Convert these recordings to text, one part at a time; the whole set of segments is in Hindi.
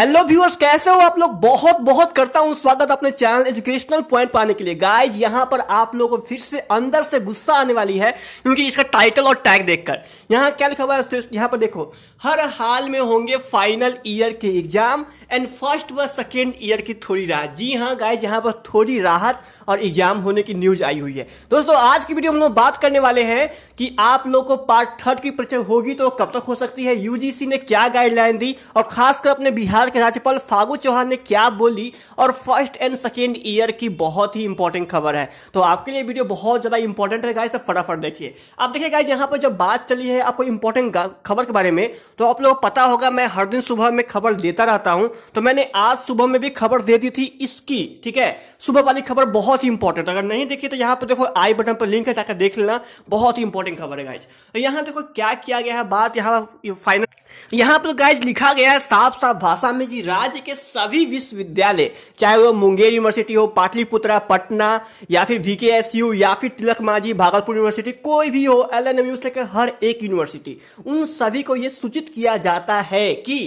हेलो व्यूअर्स कैसे हो आप लोग बहुत बहुत करता हूँ स्वागत अपने चैनल एजुकेशनल पॉइंट पाने के लिए गाइज यहाँ पर आप लोगों को फिर से अंदर से गुस्सा आने वाली है क्योंकि इसका टाइटल और टैग देखकर यहाँ क्या लिखा हुआ है यहाँ पर देखो हर हाल में होंगे फाइनल ईयर के एग्जाम एंड फर्स्ट व सेकेंड ईयर की थोड़ी राहत जी हाँ गाइज यहाँ पर थोड़ी राहत और एग्जाम होने की न्यूज आई हुई है दोस्तों आज की वीडियो हम लोग बात करने वाले हैं कि आप लोग को पार्ट थर्ड की परीक्षा होगी तो कब तक हो सकती है यूजीसी ने क्या गाइडलाइन दी और खासकर अपने बिहार बिहार के राज्यपाल फागू चौहान ने क्या बोली और फर्स्ट एंड सेकेंड ईयर की बहुत ही इंपॉर्टेंट खबर है तो आपके लिए वीडियो बहुत ज़्यादा इंपॉर्टेंट है गाइस तो फटाफट देखिए आप देखिए गाइस यहाँ पर जब बात चली है आपको इंपॉर्टेंट खबर के बारे में तो आप लोग पता होगा मैं हर दिन सुबह में खबर देता रहता हूँ तो मैंने आज सुबह में भी खबर दे दी थी इसकी ठीक है सुबह वाली खबर बहुत ही इंपॉर्टेंट अगर नहीं देखी तो यहाँ पर देखो आई बटन पर लिंक है जाकर देख लेना बहुत ही इंपॉर्टेंट खबर है गाइज तो यहाँ देखो क्या किया गया है बात यहाँ फाइनल यहाँ पर गाइज तो लिखा गया है साफ साफ भाषा में जी राज्य के सभी विश्वविद्यालय चाहे वो मुंगेर यूनिवर्सिटी हो पाटलिपुत्रा पटना या फिर वीकेएसयू या फिर तिलक मांझी भागलपुर यूनिवर्सिटी कोई भी हो एल एन से लेकर हर एक यूनिवर्सिटी उन सभी को ये सूचित किया जाता है कि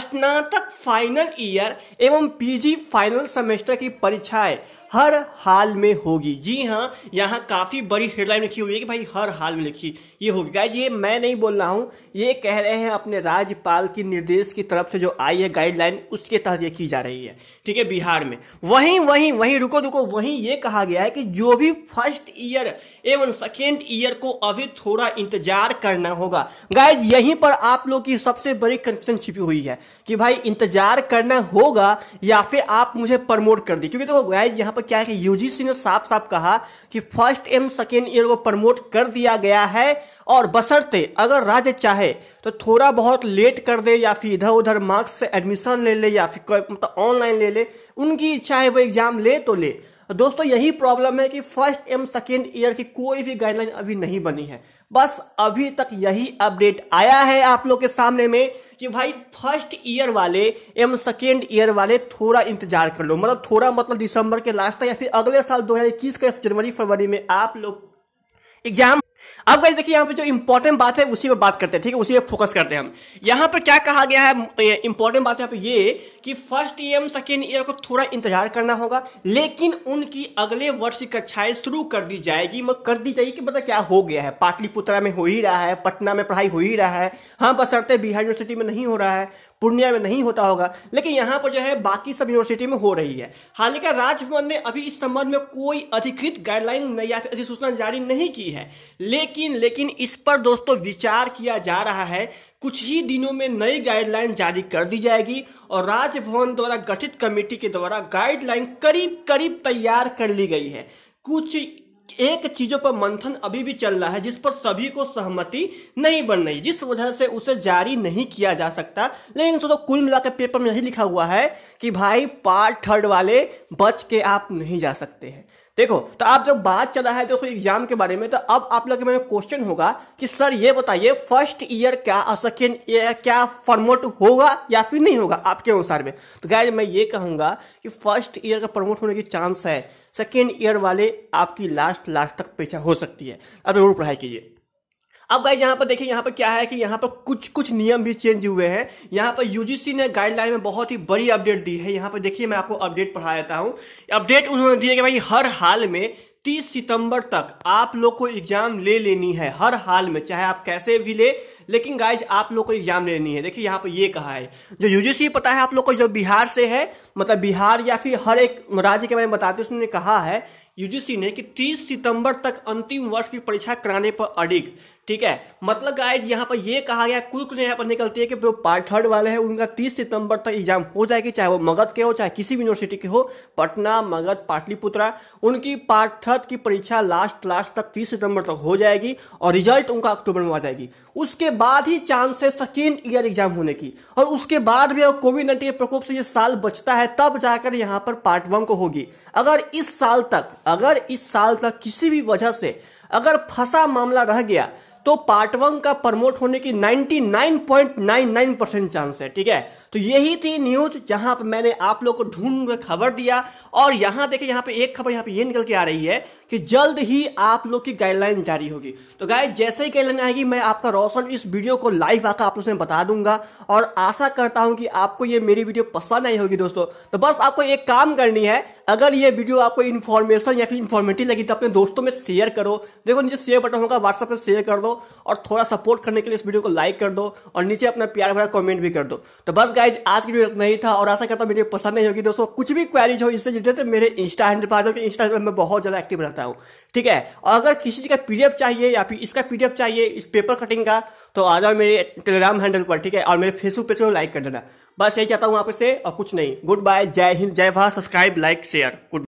स्नातक फाइनल ईयर एवं पीजी फाइनल सेमेस्टर की परीक्षाएं हर हाल में होगी जी हाँ यहाँ काफ़ी बड़ी हेडलाइन लिखी हुई है कि भाई हर हाल में लिखी ये होगी गाइज ये मैं नहीं बोल रहा हूँ ये कह रहे हैं अपने राज्यपाल की निर्देश की तरफ से जो आई है गाइडलाइन उसके तहत ये की जा रही है ठीक है बिहार में वहीं वहीं वहीं रुको रुको वहीं ये कहा गया है कि जो भी फर्स्ट ईयर एवं सेकेंड ईयर को अभी थोड़ा इंतजार करना होगा गाइज यहीं पर आप लोग की सबसे बड़ी कंफ्यूजन छिपी हुई है कि भाई इंतजार करना होगा या फिर आप मुझे प्रमोट कर दी क्योंकि देखो गाइज यहाँ पर क्या है कि यूजीसी ने साफ साफ कहा कि फर्स्ट एम सेकेंड ईयर को प्रमोट कर दिया गया है और बसरते अगर राज्य चाहे तो थोड़ा बहुत लेट कर दे या फिर इधर उधर मार्क्स से एडमिशन ले ले या फिर मतलब ऑनलाइन ले ले उनकी इच्छा है वो एग्ज़ाम ले तो ले दोस्तों यही प्रॉब्लम है कि फर्स्ट एम सेकेंड ईयर की कोई भी गाइडलाइन अभी नहीं बनी है बस अभी तक यही अपडेट आया है आप लोग के सामने में कि भाई फर्स्ट ईयर वाले एवं सेकेंड ईयर वाले थोड़ा इंतजार कर लो मतलब थोड़ा मतलब दिसंबर के लास्ट तक या फिर अगले साल दो के जनवरी फरवरी में आप लोग एग्जाम अब गाइस देखिए यहाँ पे जो इंपॉर्टेंट बात है उसी पे बात करते हैं ठीक है उसी पे फोकस करते हैं हम यहाँ पर क्या कहा गया है इंपॉर्टेंट बात यहाँ पे ये कि फर्स्ट ईयर सेकेंड ईयर को थोड़ा इंतजार करना होगा लेकिन उनकी अगले वर्ष की कक्षाएं शुरू कर दी जाएगी मगर कर दी जाएगी कि मतलब क्या हो गया है पाटलिपुत्रा में हो ही रहा है पटना में पढ़ाई हो ही रहा है हाँ बसरते बिहार यूनिवर्सिटी में नहीं हो रहा है पूर्णिया में नहीं होता होगा लेकिन यहाँ पर जो है बाकी सब यूनिवर्सिटी में हो रही है हालांकि राजभवन ने अभी इस संबंध में कोई अधिकृत गाइडलाइन या फिर अधिसूचना जारी नहीं की है लेकिन लेकिन इस पर दोस्तों विचार किया जा रहा है कुछ ही दिनों में नई गाइडलाइन जारी कर दी जाएगी और राजभवन द्वारा गठित कमेटी के द्वारा गाइडलाइन करीब करीब तैयार कर ली गई है कुछ एक चीजों पर मंथन अभी भी चल रहा है जिस पर सभी को सहमति नहीं बन रही जिस वजह से उसे जारी नहीं किया जा सकता लेकिन सोचो तो कुल मिलाकर पेपर में यही लिखा हुआ है कि भाई पार्ट थर्ड वाले बच के आप नहीं जा सकते हैं देखो तो आप जब बात चला है दोस्तों एग्जाम के बारे में तो अब आप लोग के क्वेश्चन होगा कि सर ये बताइए फर्स्ट ईयर क्या और सेकेंड ईयर क्या प्रमोट होगा या फिर नहीं होगा आपके अनुसार में तो गैर मैं ये कहूंगा कि फर्स्ट ईयर का प्रमोट होने की चांस है सेकेंड ईयर वाले आपकी लास्ट लास्ट तक पीछा हो सकती है अब जरूर पढ़ाई कीजिए अब गाइज यहाँ पर देखिए यहाँ पर क्या है कि यहाँ पर कुछ कुछ नियम भी चेंज हुए हैं यहाँ पर यूजीसी ने गाइडलाइन में बहुत ही बड़ी अपडेट दी है यहाँ पर देखिए मैं आपको अपडेट पढ़ा देता हूँ अपडेट उन्होंने दी कि भाई हर हाल में 30 सितंबर तक आप लोग को एग्जाम ले लेनी है हर हाल में चाहे आप कैसे भी ले लेकिन गाइज आप लोग को एग्जाम लेनी है देखिए यहाँ पर ये कहा है जो यूजीसी पता है आप लोग को जो बिहार से है मतलब बिहार या फिर हर एक राज्य के बारे में बताते उसने कहा है यूजीसी ने कि 30 सितंबर तक अंतिम वर्ष की परीक्षा कराने पर अडिग ठीक है मतलब गाइज यहाँ पर ये कहा गया कुल कुल यहाँ पर निकलती है कि जो पार्ट थर्ड वाले हैं उनका 30 सितंबर तक एग्जाम हो जाएगी चाहे वो मगध के हो चाहे किसी भी यूनिवर्सिटी के हो पटना मगध पाटलिपुत्रा उनकी पार्ट थर्ड की परीक्षा लास्ट लास्ट तक 30 सितंबर तक हो जाएगी और रिजल्ट उनका अक्टूबर में आ जाएगी उसके बाद ही चांस है सेकेंड ईयर एग्जाम होने की और उसके बाद भी अगर कोविड नाइन्टीन के प्रकोप से ये साल बचता है तब जाकर यहाँ पर पार्ट वन को होगी अगर इस साल तक अगर इस साल तक किसी भी वजह से अगर फंसा मामला रह गया तो पार्ट वन का प्रमोट होने की 99.99 परसेंट चांस है ठीक है तो यही थी न्यूज जहां पर मैंने आप लोग को ढूंढ खबर दिया और यहां देखिए यहां पे एक खबर यहां पे ये निकल के आ रही है कि जल्द ही आप लोग की गाइडलाइन जारी होगी तो गाय जैसे ही गाइडलाइन आएगी मैं आपका रोशन इस वीडियो को लाइव आकर आप लोग से बता दूंगा और आशा करता हूं कि आपको ये मेरी वीडियो पसंद आई होगी दोस्तों तो बस आपको एक काम करनी है अगर ये वीडियो आपको इन्फॉर्मेशन या फिर इन्फॉर्मेटिव लगी तो अपने दोस्तों में शेयर करो देखो नीचे शेयर बटन होगा व्हाट्सएप पर शेयर कर दो और थोड़ा सपोर्ट करने के लिए इस वीडियो को लाइक कर दो और नीचे अपना प्यार भरा कमेंट भी कर दो तो बस गाइज आज की वीडियो इतना ही था और ऐसा करता हूँ वीडियो पसंद नहीं होगी दोस्तों कुछ भी क्वारीज हो इससे जुड़े तो मेरे इंस्टा हैंडल पर आ जाओ इंस्टा हैंडल मैं बहुत ज़्यादा एक्टिव रहता हूँ ठीक है और अगर किसी चीज़ का पी चाहिए या फिर इसका पी चाहिए इस पेपर कटिंग का तो आ जाओ मेरे टेलीग्राम हैंडल पर ठीक है और मेरे फेसबुक पेज को लाइक कर देना बस यही चाहता हूँ आपसे और कुछ नहीं गुड बाय जय हिंद जय Bharat subscribe like share good